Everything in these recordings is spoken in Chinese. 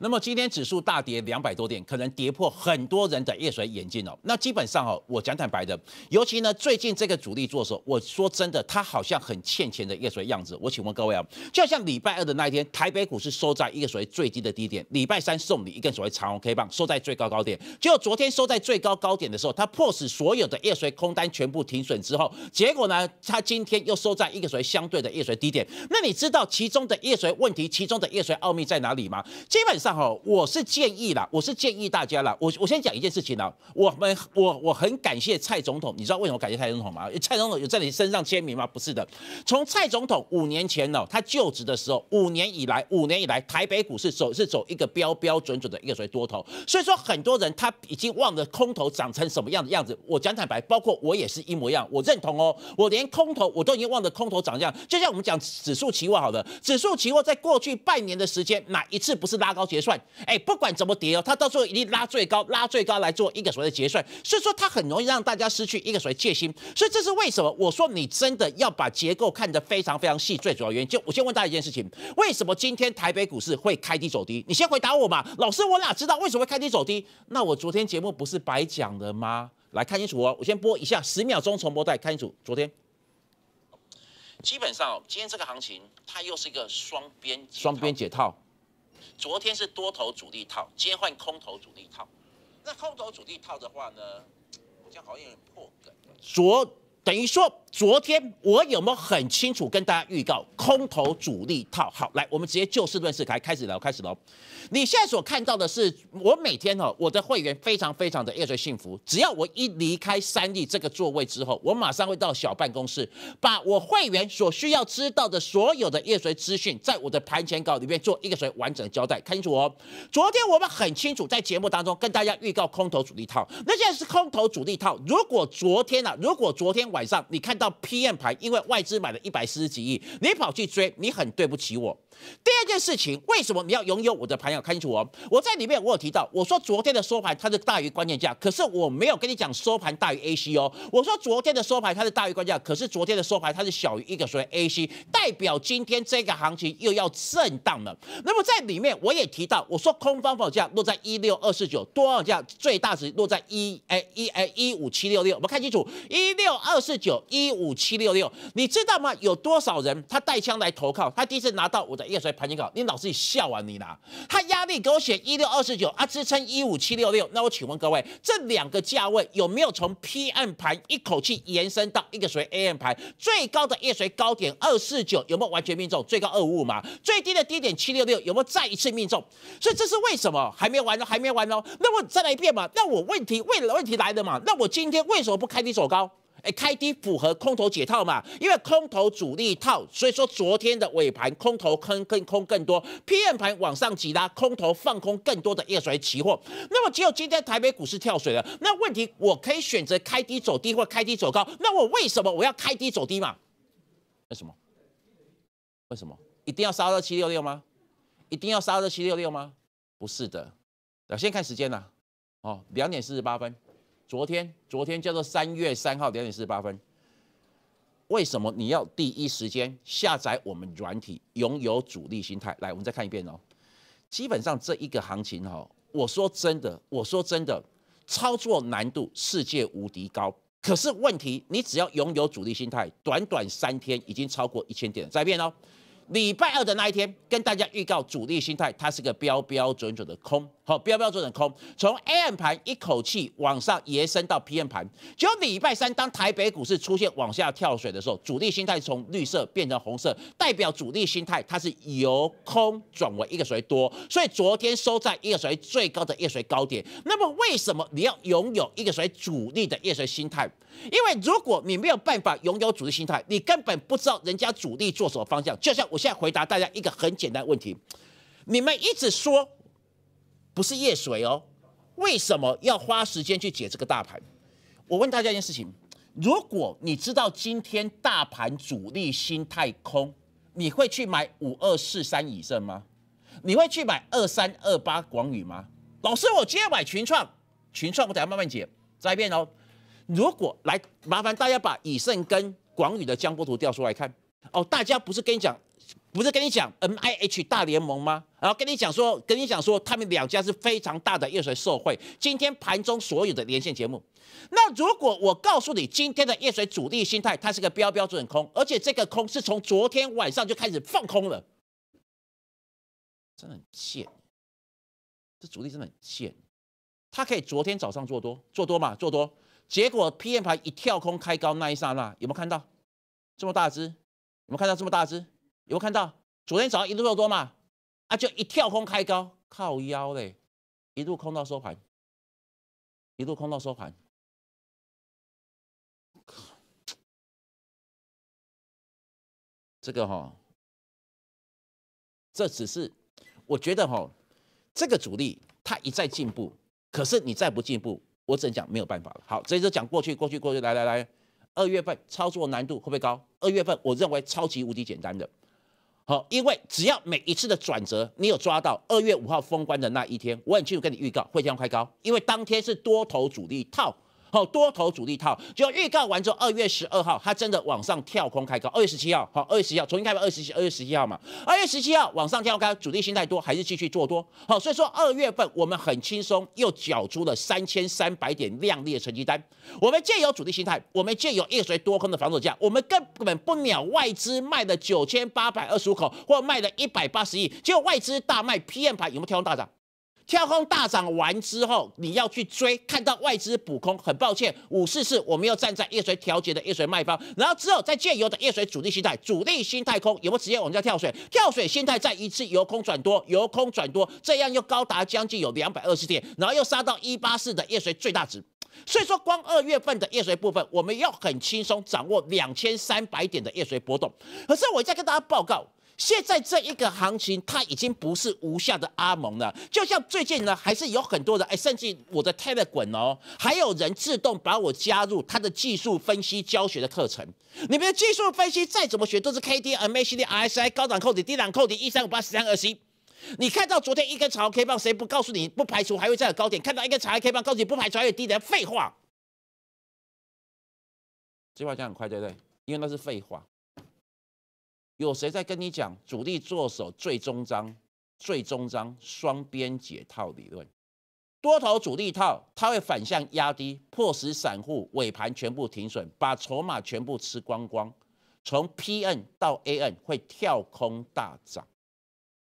那么今天指数大跌两百多点，可能跌破很多人的夜水眼镜哦。那基本上哦，我讲坦白的，尤其呢最近这个主力做手，我说真的，他好像很欠钱的夜水样子。我请问各位啊，就像礼拜二的那一天，台北股市收在一个所谓最低的低点，礼拜三送你一个所谓长红 K 棒，收在最高高点。就昨天收在最高高点的时候，他迫使所有的夜水空单全部停损之后，结果呢，他今天又收在一个所谓相对的夜水低点。那你知道其中的夜水问题，其中的夜水奥秘在哪里吗？基本上。我是建议啦，我是建议大家啦。我我先讲一件事情啦，我们我我很感谢蔡总统，你知道为什么感谢蔡总统吗？蔡总统有在你身上签名吗？不是的。从蔡总统五年前呢他就职的时候，五年以来，五年以来台北股市走是走一个标标准准的一个所谓多头。所以说很多人他已经忘了空头涨成什么样的样子。我讲坦白，包括我也是一模一样，我认同哦。我连空头我都已经忘了空头长这样。就像我们讲指数期货好了，指数期货在过去半年的时间哪一次不是拉高去？结算，哎，不管怎么跌哦，它到最后一定拉最高，拉最高来做一个所谓的结算，所以说它很容易让大家失去一个所谓戒心，所以这是为什么我说你真的要把结构看得非常非常细，最主要原因就我先问大家一件事情，为什么今天台北股市会开低走低？你先回答我嘛，老师我哪知道为什么会开低走低？那我昨天节目不是白讲了吗？来看清楚哦，我先播一下十秒钟重播带看清楚，昨天基本上今天这个行情它又是一个双边双边解套。昨天是多头主力套，今天换空头主力套。那空头主力套的话呢，好像好像有点破梗。昨。等于说，昨天我有没有很清楚跟大家预告空头主力套？好，来，我们直接就事论事开开始聊，开始聊。你现在所看到的是，我每天哦，我的会员非常非常的叶随幸福。只要我一离开三亿这个座位之后，我马上会到小办公室，把我会员所需要知道的所有的叶随资讯，在我的盘前稿里面做一个随完整的交代，看清楚哦。昨天我们很清楚在节目当中跟大家预告空头主力套，那现在是空头主力套。如果昨天啊，如果昨天晚晚上你看到 PM 盘，因为外资买了一百四十几亿，你跑去追，你很对不起我。第二件事情，为什么你要拥有我的盘要看清楚哦，我在里面我有提到，我说昨天的收盘它是大于关键价，可是我没有跟你讲收盘大于 AC 哦。我说昨天的收盘它是大于关键价，可是昨天的收盘它是小于一个所谓 AC，代表今天这个行情又要震荡了。那么在里面我也提到，我说空方报价落在一六二四九，多少价最大值落在一哎一哎一五七六六，我们看清楚一六二。四九一五七六六，你知道吗？有多少人他带枪来投靠？他第一次拿到我的叶随盘金稿，你老是笑啊你啦！他压力给我写一六二四九啊，支撑一五七六六。那我请问各位，这两个价位有没有从 P M 盘一口气延伸到一个谁 A M 盘最高的叶随高点二四九有没有完全命中？最高二五五嘛？最低的低点七六六有没有再一次命中？所以这是为什么？还没完呢，还没完哦！那我再来一遍嘛？那我问题为了问题来的嘛？那我今天为什么不开低走高？哎，开低符合空头解套嘛？因为空头主力套，所以说昨天的尾盘空头坑更空更多，偏盘往上挤拉，空头放空更多的业水期货。那么只有今天台北股市跳水了，那问题我可以选择开低走低或开低走高。那我为什么我要开低走低嘛？为什么？为什么一定要杀到七六六吗？一定要杀到七六六吗？不是的，要先看时间呐，哦，两点四十八分。昨天，昨天叫做三月三号两点四十八分。为什么你要第一时间下载我们软体？拥有主力心态，来，我们再看一遍哦。基本上这一个行情哈，我说真的，我说真的，操作难度世界无敌高。可是问题，你只要拥有主力心态，短短三天已经超过一千点。再变哦，礼拜二的那一天，跟大家预告主力心态，它是个标标准准的空。好，不要不要做成空，从 A M 盘一口气往上延伸到 P M 盘，就礼拜三当台北股市出现往下跳水的时候，主力心态从绿色变成红色，代表主力心态它是由空转为一个水多，所以昨天收在一个水最高的一个水高点。那么为什么你要拥有一个水主力的一个水心态？因为如果你没有办法拥有主力心态，你根本不知道人家主力做什么方向。就像我现在回答大家一个很简单问题，你们一直说。不是夜水哦，为什么要花时间去解这个大盘？我问大家一件事情：如果你知道今天大盘主力心态空，你会去买五二四三以上吗？你会去买二三二八广宇吗？老师，我今天买群创，群创我等下慢慢解，再一遍哦。如果来麻烦大家把以盛跟广宇的江波图调出来看哦。大家不是跟你讲。不是跟你讲 M I H 大联盟吗？然后跟你讲说，跟你讲说，他们两家是非常大的业水社会。今天盘中所有的连线节目，那如果我告诉你，今天的业水主力心态，它是个标标准空，而且这个空是从昨天晚上就开始放空了，真的很贱，这主力真的很贱。他可以昨天早上做多，做多嘛，做多，结果 PM 板一跳空开高那一刹那，有没有看到这么大只？有没有看到这么大只有没看到？昨天早上一度做多嘛？啊，就一跳空开高靠腰嘞，一度空到收盘，一度空到收盘。这个哈，这只是我觉得哈，这个主力他一再进步，可是你再不进步，我只能讲没有办法了。好，这就讲过去，过去，过去。来来来，二月份操作难度会不会高？二月份我认为超级无敌简单的。好，因为只要每一次的转折，你有抓到二月五号封关的那一天，我很清楚跟你预告会这样开高，因为当天是多头主力套。好，多头主力套就预告完之后，二月十二号它真的往上跳空开高，二月十七号，好，二月十七号重新开盘，二十七，二月十七号嘛，二月十七号往上跳开，主力心态多还是继续做多，好，所以说二月份我们很轻松又缴出了三千三百点亮丽的成绩单，我们借由主力心态，我们借由夜随多空的防守价，我们根本不鸟外资卖的九千八百二十五口或卖的一百八十亿，结果外资大卖 PM 盘有没有跳空大涨？跳空大涨完之后，你要去追，看到外资补空，很抱歉，五四四，我们要站在夜水调节的夜水卖方，然后之后再借由的夜水主力心态，主力心态空有没有直接？我们叫跳水，跳水心态再一次由空转多，由空转多，这样又高达将近有两百二十点，然后又杀到一八四的夜水最大值，所以说光二月份的夜水部分，我们要很轻松掌握两千三百点的夜水波动。可是我再跟大家报告。现在这一个行情，它已经不是无效的阿蒙了。就像最近呢，还是有很多人，哎，甚至我的 Telegram 哦，还有人自动把我加入他的技术分析教学的课程。你们的技术分析再怎么学，都是 K D M A C D R S I 高档扣底、低档扣底、一三五八十三二七。你看到昨天一根长 K 棒，谁不告诉你？不排除还会再有高点。看到一根长 K 告诉你不排除还有低点。废话，这话讲很快对不对？因为那是废话。有谁在跟你讲主力做手最终章？最终章双边解套理论，多头主力套它会反向压低，迫使散户尾盘全部停损，把筹码全部吃光光。从 P N 到 A N 会跳空大涨，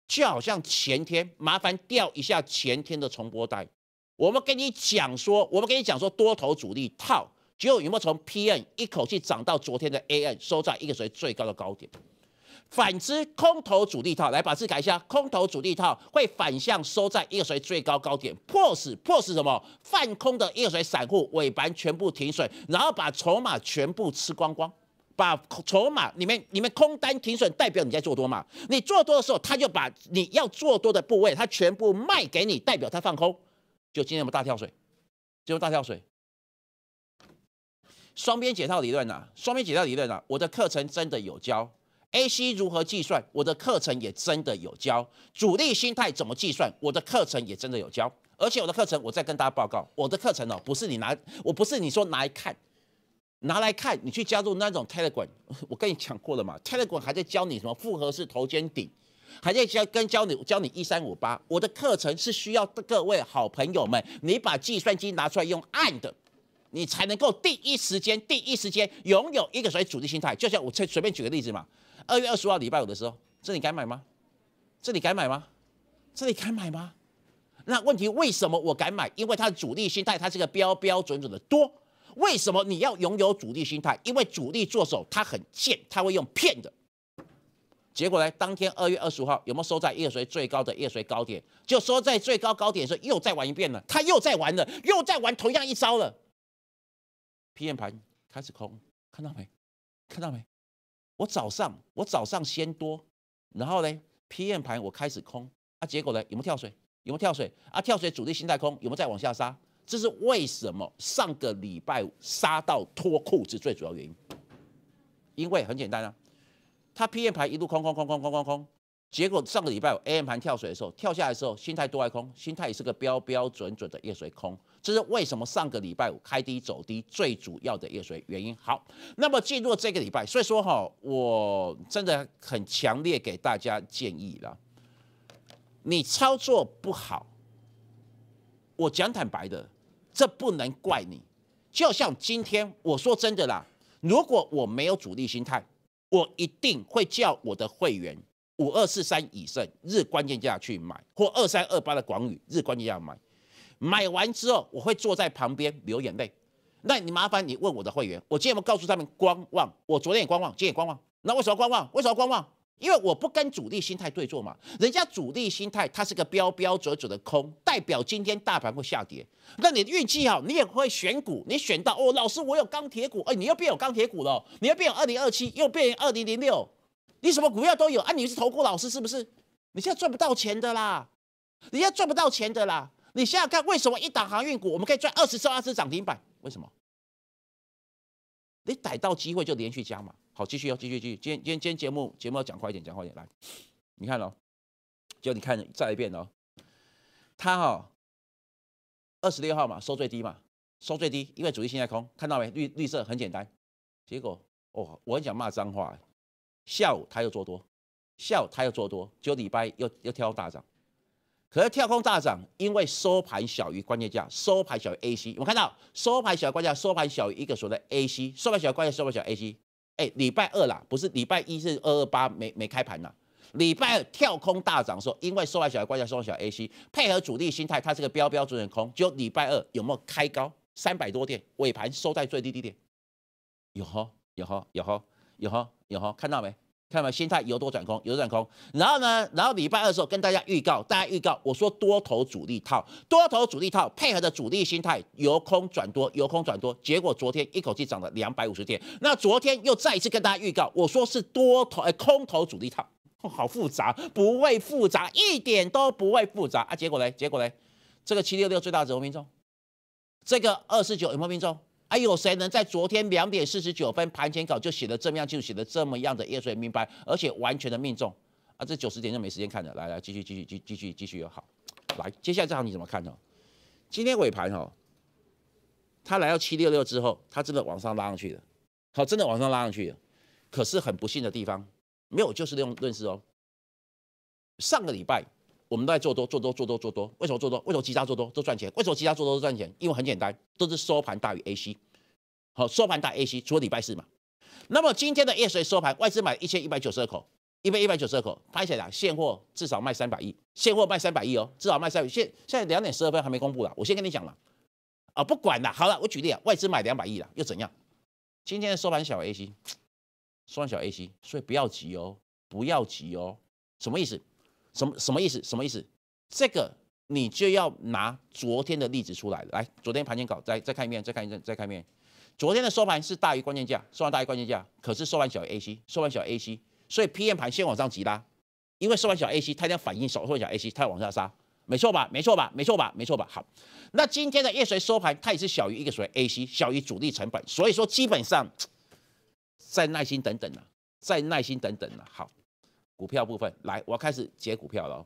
就好像前天麻烦调一下前天的重播带。我们跟你讲说，我们跟你讲说，多头主力套，结果有没有从 P N 一口气涨到昨天的 A N，收在一个谁最高的高点？反之，空头主力套来把字改一下，空头主力套会反向收在液水最高高点，迫使迫使什么？放空的液水散户尾盘全部停水，然后把筹码全部吃光光，把筹码你们你们空单停水代表你在做多嘛？你做多的时候，他就把你要做多的部位他全部卖给你，代表他放空。就今天我们大跳水，就大跳水，双边解套理论啊，双边解套理论啊，我的课程真的有教。A C 如何计算？我的课程也真的有教主力心态怎么计算？我的课程也真的有教。而且我的课程，我再跟大家报告，我的课程哦，不是你拿，我不是你说拿来看，拿来看，你去加入那种 Telegram，我跟你讲过了嘛，Telegram 还在教你什么复合式头肩顶，还在教跟教你教你一三五八。我的课程是需要各位好朋友们，你把计算机拿出来用按的。你才能够第一时间第一时间拥有一个所谓主力心态。就像我随便举个例子嘛。二月二十号礼拜五的时候，这里敢买吗？这里敢买吗？这里敢买吗？那问题为什么我敢买？因为它的主力心态，它是个标标准准的多。为什么你要拥有主力心态？因为主力做手，他很贱，他会用骗的。结果呢，当天二月二十五号有没有收在叶随最高的叶随高点？就收在最高高点的时候，又再玩一遍了，他又在玩了，又在玩同样一招了。批验盘开始空，看到没？看到没？我早上我早上先多，然后呢 PM 盘我开始空啊，结果呢有没有跳水？有没有跳水啊？跳水主力心态空，有没有再往下杀？这是为什么上个礼拜杀到脱裤子最主要原因？因为很简单啊，他 PM 盘一路空空空空空空空，结果上个礼拜 AM 盘跳水的时候，跳下来的时候心态多还空，心态也是个标标准准的夜水空。这是为什么上个礼拜五开低走低最主要的一个原因。好，那么进入这个礼拜，所以说哈，我真的很强烈给大家建议了，你操作不好，我讲坦白的，这不能怪你。就像今天我说真的啦，如果我没有主力心态，我一定会叫我的会员五二四三以上日关键价去买，或二三二八的广宇日关键价买。买完之后，我会坐在旁边流眼泪。那你麻烦你问我的会员，我今天有告诉他们观望。我昨天也观望，今天也观望。那为什么观望？为什么观望？因为我不跟主力心态对坐嘛。人家主力心态，它是个标标准准的空，代表今天大盘会下跌。那你运气好，你也会选股，你选到哦，老师我有钢铁股，哎，你又变有钢铁股了，你又变有二零二七，又变二零零六，你什么股票都有啊？你是投顾老师是不是？你现在赚不到钱的啦，人家赚不到钱的啦。你想想看，为什么一档航运股，我们可以赚二十次、二十次涨停板？为什么？你逮到机会就连续加嘛。好，继续，哦，继续，继续。今今今天节目节目要讲快一点，讲快一点。来，你看哦，就果你看再一遍哦，它哈二十六号嘛收最低嘛，收最低，因为主力现在空，看到没？绿绿色很简单。结果哦，我很想骂脏话。下午他又做多，下午他又做多，就果礼拜又又跳大涨。可是跳空大涨，因为收盘小于关键价，收盘小于 A C。我们看到收盘小于关键，收盘小于一个所谓的 A C，收盘小于关键收盘于 A C。哎，礼拜二啦，不是礼拜一，是二二八没没开盘呐。礼拜二跳空大涨，时候，因为收盘小于关键，收盘小于 A C，配合主力心态，它是个标标准的空。就礼拜二有没有开高三百多点，尾盘收在最低低点，有哈，有哈，有哈，有哈，有哈，看到没？看到没心态由多转空，由多转空。然后呢？然后礼拜二的时候跟大家预告，大家预告，我说多头主力套，多头主力套配合的主力心态由空转多，由空转多。结果昨天一口气涨了两百五十点。那昨天又再一次跟大家预告，我说是多头哎，空头主力套，好复杂，不会复杂，一点都不会复杂啊。结果嘞？结果嘞？这个七六六最大的有没命中？这个二十九有没有命中？哎，有谁能在昨天两点四十九分盘前稿就写的这么样，就写的这么样的叶水明白，而且完全的命中啊！这九十点就没时间看了，来来继续继续继继续继续又好，来接下来这行你怎么看呢？今天尾盘哦，它来到七六六之后，它真的往上拉上去的，好，真的往上拉上去的。可是很不幸的地方，没有就是用论事哦。上个礼拜。我们都在做多，做多，做多，做多。为什么做多？为什么其他做多都赚钱？为什么其他做多都赚钱？因为很简单，都是收盘大于 AC。好，收盘大 AC，除了礼拜四嘛。那么今天的夜水收盘，外资买一千一百九十二口，一百一百九十二口拍起来，现货至少卖三百亿，现货卖三百亿哦，至少卖三百亿。现现在两点十二分还没公布了，我先跟你讲了啊，不管了，好了，我举例啊，外资买两百亿了，又怎样？今天的收盘小 AC，收盘小 AC，所以不要急哦，不要急哦，什么意思？什么什么意思？什么意思？这个你就要拿昨天的例子出来了。来，昨天盘前稿，再再看一遍，再看一遍，再看一遍。昨天的收盘是大于关键价，收盘大于关键价，可是收盘小于 AC，收盘小于 AC，所以 PM 盘先往上急拉，因为收盘小于 AC，它要反应，收盘小于 AC，它要往下杀，没错吧？没错吧？没错吧？没错吧？好，那今天的夜随收盘，它也是小于一个谓 AC，小于主力成本，所以说基本上再耐心等等了，再耐心等等了，好。股票部分，来，我要开始解股票了。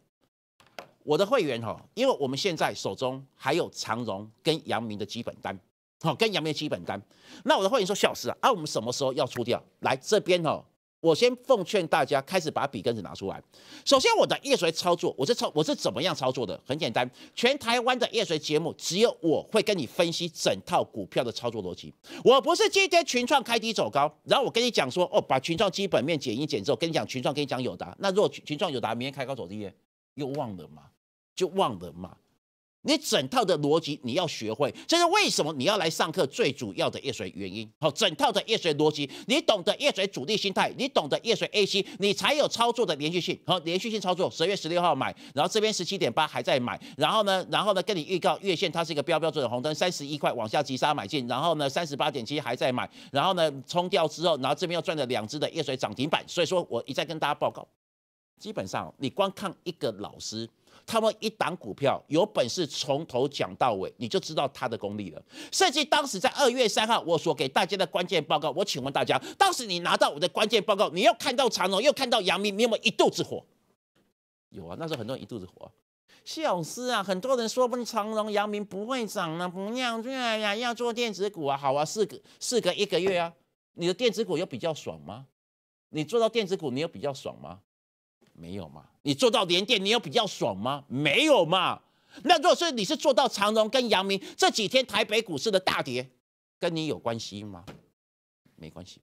我的会员哈，因为我们现在手中还有长荣跟阳明的基本单，好，跟阳明的基本单。那我的会员说小石啊，啊，我们什么时候要出掉？来这边哦。我先奉劝大家，开始把笔跟子拿出来。首先，我的夜锤操作，我是操我是怎么样操作的？很简单，全台湾的夜锤节目只有我会跟你分析整套股票的操作逻辑。我不是今天群创开低走高，然后我跟你讲说，哦，把群创基本面减一减之后，跟你讲群创跟你讲有达。那如果群创有达明天开高走低又忘了吗？就忘了吗？你整套的逻辑你要学会，这是为什么你要来上课最主要的一水原因。好，整套的叶水逻辑，你懂得叶水主力心态，你懂得叶水 A C，你才有操作的连续性。好，连续性操作，十月十六号买，然后这边十七点八还在买，然后呢，然后呢跟你预告，月线它是一个标标准的红灯，三十一块往下急杀买进，然后呢三十八点七还在买，然后呢冲掉之后，然后这边又赚了两只的叶水涨停板，所以说，我一再跟大家报告，基本上你光看一个老师。他们一档股票有本事从头讲到尾，你就知道他的功力了。甚至当时在二月三号，我所给大家的关键报告，我请问大家，当时你拿到我的关键报告，你又看到长荣，又看到杨明，你有没有一肚子火？有啊，那时候很多人一肚子火。啊。像是啊，很多人说，定长荣、杨明不会涨了，不要哎呀，要做电子股啊，好啊，四个四个一个月啊，你的电子股有比较爽吗？你做到电子股，你有比较爽吗？没有嘛？你做到连电，你有比较爽吗？没有嘛？那如果是你是做到长荣跟阳明，这几天台北股市的大跌，跟你有关系吗？没关系，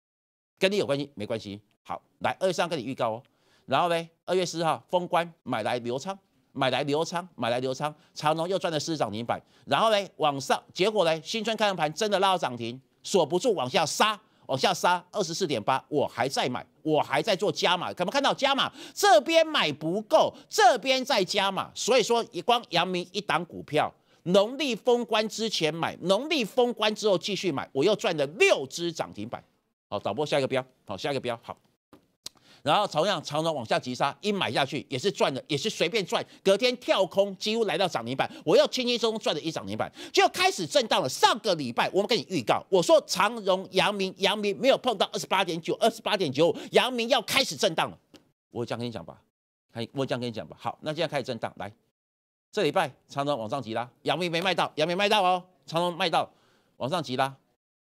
跟你有关系？没关系。好，来二月三跟你预告哦。然后呢，二月四号封关，买来流仓，买来流仓，买来流仓。长荣又赚了十涨停板，然后呢往上，结果呢，新春开盘真的拉到涨停，锁不住往下杀，往下杀，二十四点八，我还在买。我还在做加码，可没看到加码？这边买不够，这边在加码。所以说，一光阳明一档股票，农历封关之前买，农历封关之后继续买，我又赚了六只涨停板。好，导播下一个标，好，下一个标，好。然后同样长荣往下急杀，一买下去也是赚的，也是随便赚。隔天跳空，几乎来到涨停板，我又轻轻松松赚了一涨停板，就要开始震荡了。上个礼拜我们跟你预告，我说长荣、阳明、阳明没有碰到二十八点九、二十八点九五，阳明要开始震荡了。我这样跟你讲吧，还我这样跟你讲吧。好，那现在开始震荡，来，这礼拜长荣往上急拉，阳明没卖到，阳明卖到哦，长荣卖到，往上急拉，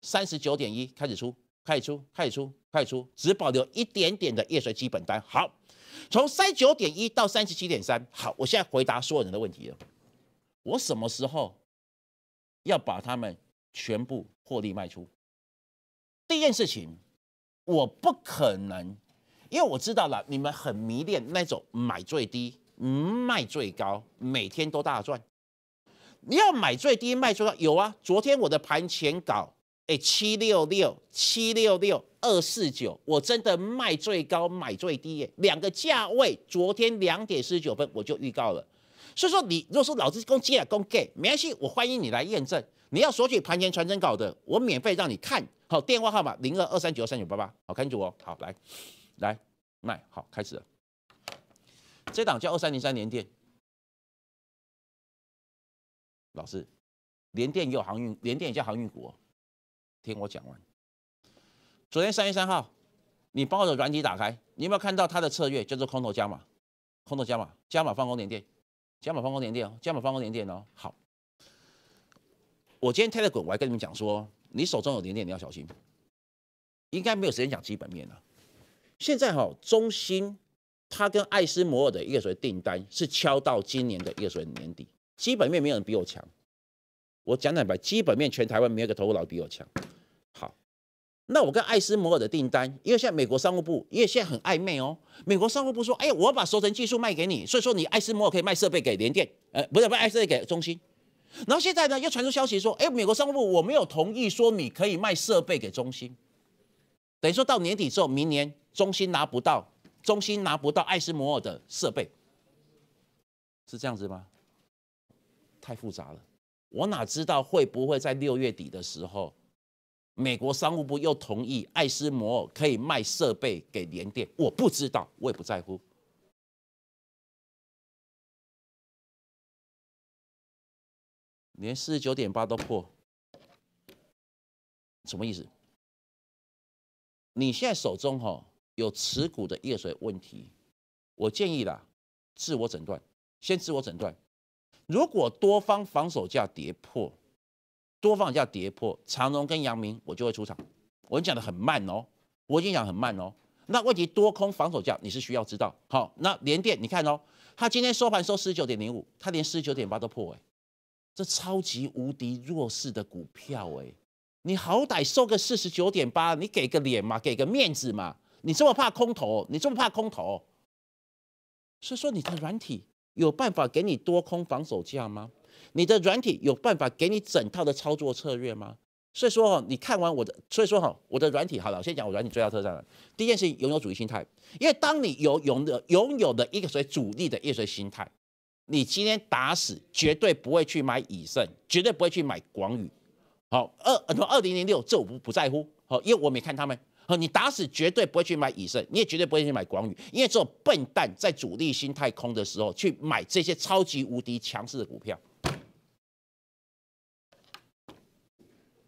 三十九点一开始出。卖出，卖出，卖出，只保留一点点的夜水基本单。好，从三九点一到三十七点三。好，我现在回答所有人的问题了。我什么时候要把他们全部获利卖出？第一件事情，我不可能，因为我知道了，你们很迷恋那种买最低，卖最高，每天都大赚。你要买最低，卖最高？有啊，昨天我的盘前稿。哎，七六六七六六二四九，我真的卖最高买最低耶，两个价位，昨天两点四十九分我就预告了。所以说，你如果说老子攻击啊，攻击没关系，我欢迎你来验证。你要索取盘前传真稿的，我免费让你看。好，电话号码零二二三九二三九八八。好，看住哦。好，来，来卖。好，开始了。这档叫二三零三联电，老师，联电也有航运，联电也叫航运股哦。听我讲完。昨天三月三号，你把我的软体打开，你有没有看到它的策略？叫做空头加码，空头加码，加码放空点点，加码放光点点，加码放空点点哦。好，我今天泰德滚，我还跟你们讲说，你手中有点点，你要小心。应该没有时间讲基本面了。现在哈，中芯它跟艾斯摩尔的一个所谓订单，是敲到今年的一个所谓年底？基本面没有人比我强。我讲两百，基本面全台湾没有一个头部老比我强。好，那我跟艾斯摩尔的订单，因为现在美国商务部，因为现在很暧昧哦。美国商务部说，哎，我把熟成技术卖给你，所以说你艾斯摩尔可以卖设备给联电，呃，不是，不是卖斯给中兴。然后现在呢，又传出消息说，哎，美国商务部我没有同意说你可以卖设备给中兴，等于说到年底之后，明年中兴拿不到，中兴拿不到艾斯摩尔的设备，是这样子吗？太复杂了。我哪知道会不会在六月底的时候，美国商务部又同意爱斯摩可以卖设备给联电？我不知道，我也不在乎。连四十九点八都破，什么意思？你现在手中哈有持股的一水问题，我建议啦，自我诊断，先自我诊断。如果多方防守价跌破，多方价跌破，长荣跟阳明，我就会出场。我讲的很慢哦，我已经讲很慢哦。那问题多空防守价你是需要知道。好，那连电你看哦，它今天收盘收十九点零五，它连十九点八都破哎，这超级无敌弱势的股票哎，你好歹收个四十九点八，你给个脸嘛，给个面子嘛，你这么怕空头，你这么怕空头，所以说你的软体。有办法给你多空防守价吗？你的软体有办法给你整套的操作策略吗？所以说哈，你看完我的，所以说哈，我的软体好了，我先讲我软体最大特征了。第一件事情，拥有主义心态，因为当你有拥的拥有的一个属于主力的业主心态，你今天打死绝对不会去买以盛，绝对不会去买广宇。好，二很多二零零六这我不不在乎，好，因为我没看他们。你打死绝对不会去买以盛，你也绝对不会去买广宇，因为只有笨蛋在主力心太空的时候去买这些超级无敌强势的股票。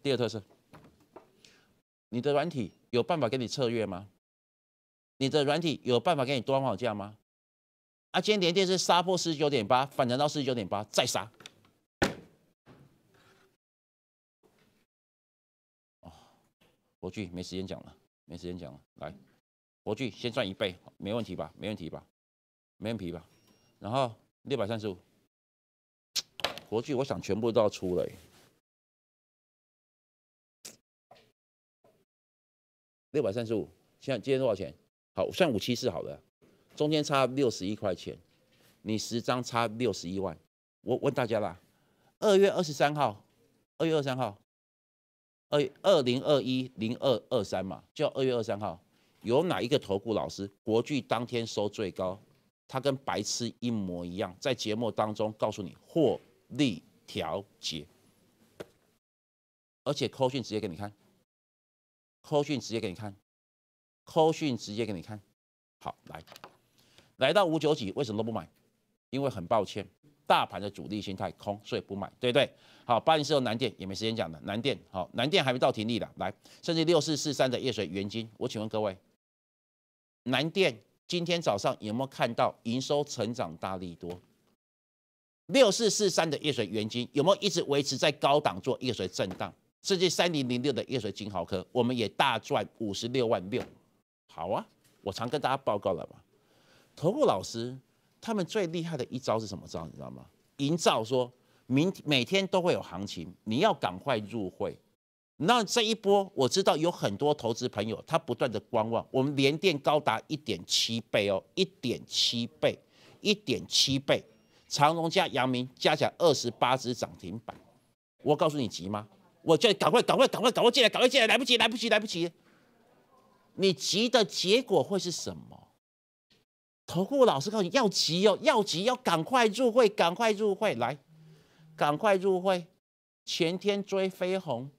第二特色，你的软体有办法给你策略吗？你的软体有办法给你多方报价吗？啊，今天连电是杀破四十九点八，反弹到四十九点八再杀。哦，罗剧没时间讲了。没时间讲了，来，国巨先赚一倍，没问题吧？没问题吧？没问题吧？然后六百三十五，国巨我想全部都要出了。六百三十五，现在今天多少钱？好，算五七四好了，中间差六十一块钱，你十张差六十一万。我问大家啦，二月二十三号，二月二十三号。二二零二一零二二三嘛，就二月二三号，有哪一个投顾老师国巨当天收最高？他跟白痴一模一样，在节目当中告诉你获利调节，而且扣讯直接给你看，扣讯直接给你看，扣讯直接给你看好来，来到五九几为什么都不买？因为很抱歉。大盘的主力心态空，所以不买，对不对？好，八零四六南电也没时间讲了。南电好，南电还没到停利的，来，甚至六四四三的夜水原金，我请问各位，南电今天早上有没有看到营收成长大力多？六四四三的夜水原金有没有一直维持在高档做夜水震荡？甚至三零零六的夜水金豪科，我们也大赚五十六万六。好啊，我常跟大家报告了吧，投顾老师。他们最厉害的一招是什么招？你知道吗？营造说明每天都会有行情，你要赶快入会。那这一波我知道有很多投资朋友他不断的观望，我们连电高达一点七倍哦，一点七倍，一点七倍，长荣加阳明加起来二十八只涨停板。我告诉你急吗？我叫你赶快赶快赶快赶快进来，赶快进来，来不及来不及来不及。你急的结果会是什么？投顾老师告诉你要急哦，要急，要赶快入会，赶快入会，来，赶快入会。前天追飞鸿，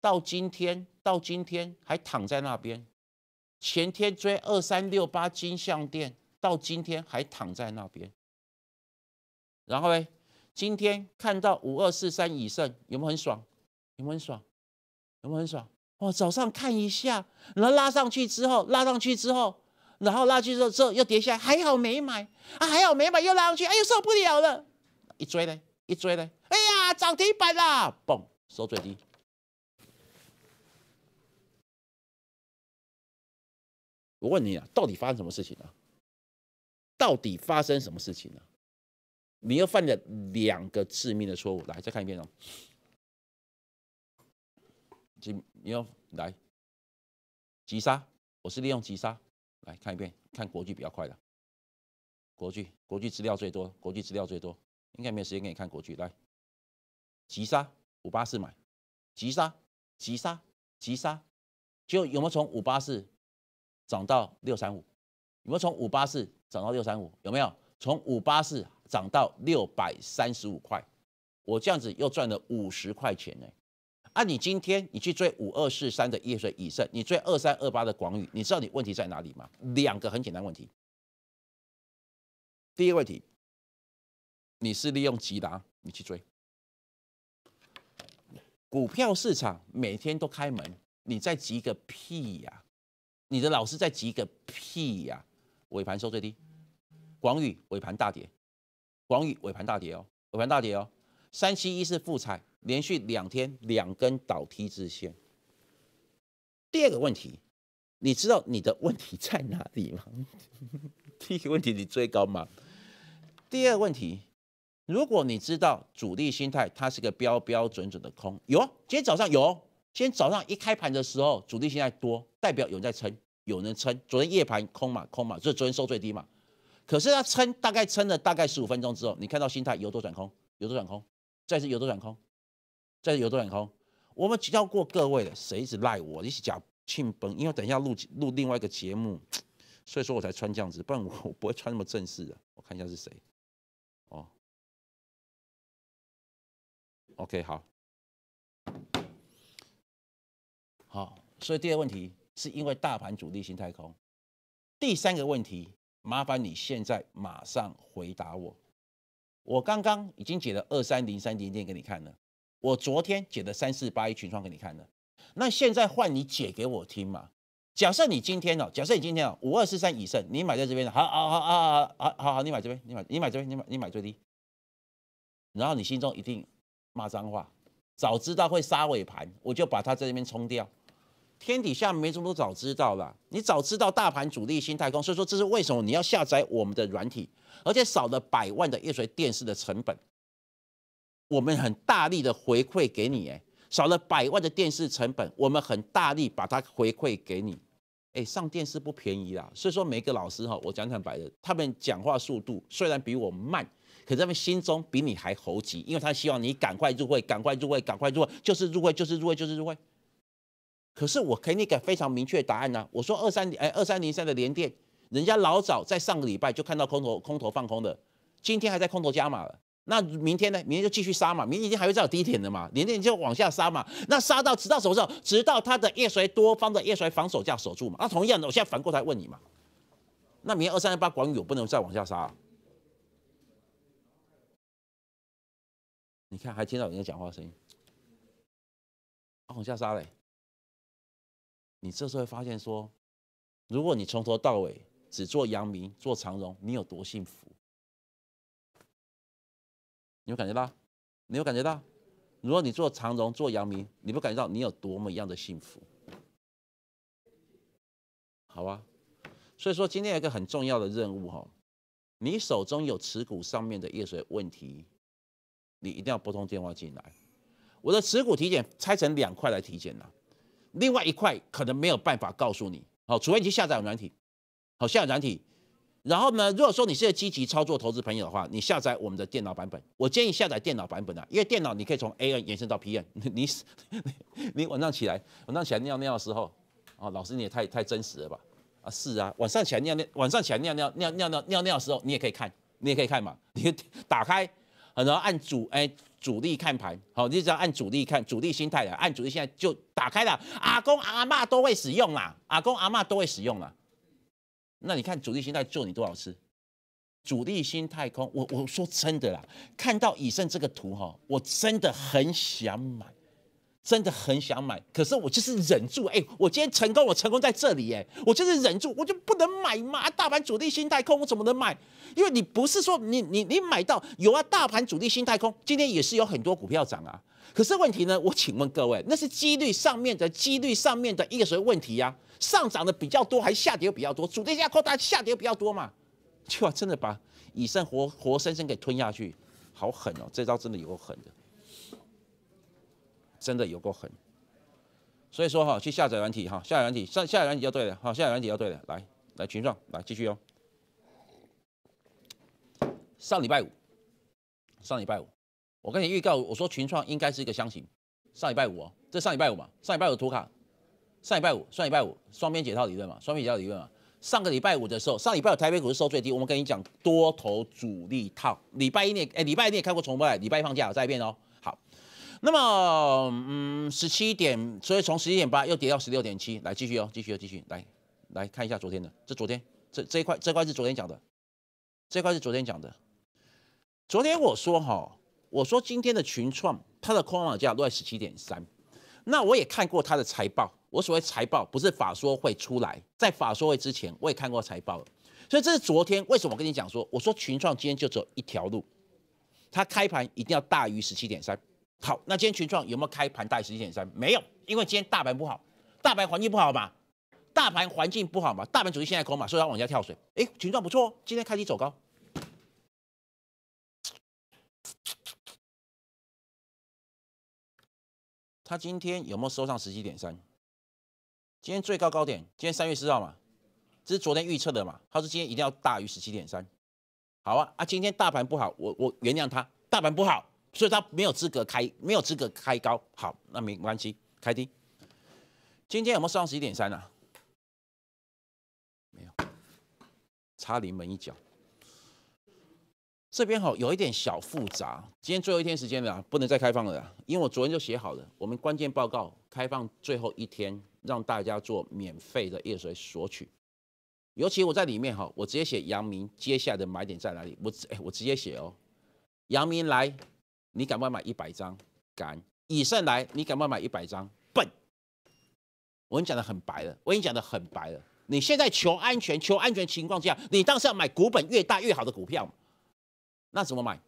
到今天，到今天还躺在那边。前天追二三六八金项店，到今天还躺在那边。然后呢，今天看到五二四三以上，有没有很爽？有没有很爽？有没有很爽？哦，早上看一下，然后拉上去之后，拉上去之后。然后拉去之后，之后又跌下来，还好没买啊，还好没买，又拉上去，哎呦受不了了，一追呢，一追呢，哎呀，涨停板啦，嘣，收最低。我问你啊，到底发生什么事情啊？到底发生什么事情啊？你又犯了两个致命的错误，来，再看一遍哦。你要来急杀，我是利用急杀。来看一遍，看国剧比较快的，国剧国剧资料最多，国剧资料最多，应该没有时间给你看国剧。来，急杀五八四买，急杀急杀急杀，就有没有从五八四涨到六三五？有没有从五八四涨到六三五？有没有从五八四涨到六百三十五块？我这样子又赚了五十块钱呢。那你今天你去追五二四三的叶水以盛，你追二三二八的广宇，你知道你问题在哪里吗？两个很简单问题。第一个问题，你是利用急达你去追，股票市场每天都开门，你在急个屁呀！你的老师在急个屁呀！尾盘收最低，广宇尾盘大跌，广宇尾盘大跌哦，尾盘大跌哦。三七一是复彩，连续两天两根倒梯字线。第二个问题，你知道你的问题在哪里吗？第一个问题你追高吗？第二个问题，如果你知道主力心态，它是个标标准准的空，有啊。今天早上有，今天早上一开盘的时候，主力心态多，代表有人在撑，有人撑。昨天夜盘空嘛，空嘛，就昨天收最低嘛。可是他撑，大概撑了大概十五分钟之后，你看到心态由多转空，由多转空。再是有多短空，再是有多短空。我们教过各位了，谁是赖我？你是假庆鹏，因为等一下录录另外一个节目，所以说我才穿这样子，不然我不会穿那么正式的。我看一下是谁。哦，OK，好，好。所以第二个问题是因为大盘主力心态空。第三个问题，麻烦你现在马上回答我。我刚刚已经解了二三零三点点给你看了，我昨天解了三四八一群创给你看了，那现在换你解给我听嘛。假设你今天哦，假设你今天哦五二四三以上，你买在这边，好好好好好好好好，你买这边，你买你买这边，你买你买最低，然后你心中一定骂脏话，早知道会杀尾盘，我就把它在这边冲掉。天底下没这么多，早知道了。你早知道大盘主力心太空，所以说这是为什么你要下载我们的软体，而且少了百万的液晶电视的成本，我们很大力的回馈给你。哎，少了百万的电视成本，我们很大力把它回馈给你。哎，上电视不便宜啦，所以说每个老师哈，我讲坦白的，他们讲话速度虽然比我慢，可他们心中比你还猴急，因为他希望你赶快入会，赶快入会，赶快入会，就是入会，就是入会，就是入会。可是我给你个非常明确答案呢，我说二三零哎二三零三的连电，人家老早在上个礼拜就看到空头空头放空的，今天还在空头加码了，那明天呢？明天就继续杀嘛，明天还会再有低点的嘛，连电就往下杀嘛，那杀到直到什么时候？直到它的叶衰多方的叶衰防守价守住嘛。那同样的，我现在反过来问你嘛，那明天二三一八广宇我不能再往下杀，你看还听到人家讲话声音，往下杀嘞。你这时候会发现说，如果你从头到尾只做阳明，做长荣，你有多幸福？你有感觉到？你有感觉到？如果你做长荣，做阳明，你不感觉到你有多么一样的幸福？好吧，所以说今天有一个很重要的任务哈，你手中有持股上面的业水问题，你一定要拨通电话进来。我的持股体检拆成两块来体检了。另外一块可能没有办法告诉你，好，除非你下载软体，好下载软体，然后呢，如果说你是积极操作投资朋友的话，你下载我们的电脑版本。我建议下载电脑版本的，因为电脑你可以从 A N 延伸到 P N。你你晚上起来，晚上起来尿尿的时候，啊，老师你也太太真实了吧？啊，是啊，晚上起来尿尿，晚上起来尿尿尿尿尿尿尿的时候，你也可以看，你也可以看嘛，你打开，然后按主哎。主力看盘，好，你只要按主力看主力心态的，按主力现在就打开了。阿公阿妈都会使用啊，阿公阿妈都会使用啊。那你看主力心态救你多少次？主力心态空，我我说真的啦，看到以盛这个图哈，我真的很想买。真的很想买，可是我就是忍住。哎，我今天成功，我成功在这里。哎，我就是忍住，我就不能买嘛。大盘主力心态空，我怎么能买？因为你不是说你你你买到有啊，大盘主力心态空，今天也是有很多股票涨啊。可是问题呢，我请问各位，那是几率上面的几率上面的一个什么问题呀？上涨的比较多还是下跌比较多？主力架空，它下跌比较多嘛。就真的把以盛活活生生给吞下去，好狠哦！这招真的有狠的。真的有够狠，所以说哈，去下载软体哈，下载软体，下下载软体就对了，哈，下载软体就对了，来来群创，来继续哦。上礼拜五，上礼拜五，我跟你预告，我说群创应该是一个箱型。上礼拜五哦，这上礼拜五嘛，上礼拜五图卡，上礼拜五，上礼拜五双边解套理论嘛，双边解套理论嘛。上个礼拜五的时候，上礼拜五台北股市收最低，我们跟你讲多头主力套。礼拜一你哎，礼拜一也看过重播，礼拜一放假，再一遍哦。那么，嗯，十七点，所以从十一点八又跌到十六点七，来继续哦，继续哦，继续来，来看一下昨天的，这昨天这这一块，这块是昨天讲的，这块是昨天讲的。昨天我说哈，我说今天的群创它的空方价落在十七点三，那我也看过它的财报，我所谓财报不是法说会出来，在法说会之前我也看过财报了，所以这是昨天为什么跟你讲说，我说群创今天就走一条路，它开盘一定要大于十七点三。好，那今天群创有没有开盘带十一点三？没有，因为今天大盘不好，大盘环境不好嘛，大盘环境不好嘛，大盘主力现在搞嘛，所以它往下跳水。哎，群创不错，今天开启走高。它今天有没有收上十七点三？今天最高高点，今天三月四号嘛，这是昨天预测的嘛，他说今天一定要大于十七点三。好啊，啊，今天大盘不好，我我原谅他，大盘不好。所以他没有资格开，没有资格开高。好，那没关系，开低。今天有没有上十一点三啊？没有，差临门一脚。这边哈有一点小复杂。今天最后一天时间了，不能再开放了，因为我昨天就写好了。我们关键报告开放最后一天，让大家做免费的夜水索取。尤其我在里面哈，我直接写阳明接下来的买点在哪里。我哎，我直接写哦，阳明来。你敢不敢买一百张？敢。以上来，你敢不敢买一百张？笨。我跟你讲的很白了，我跟你讲的很白了。你现在求安全，求安全情况下，你当时要买股本越大越好的股票那怎么买？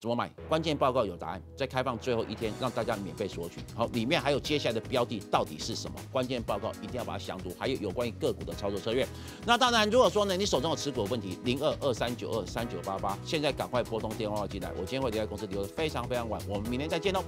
怎么买？关键报告有答案，在开放最后一天，让大家免费索取。好，里面还有接下来的标的到底是什么？关键报告一定要把它详读，还有有关于个股的操作策略。那当然，如果说呢，你手中有持股的问题，零二二三九二三九八八，现在赶快拨通电话进来，我今天会留在公司，留的非常非常晚。我们明天再见喽。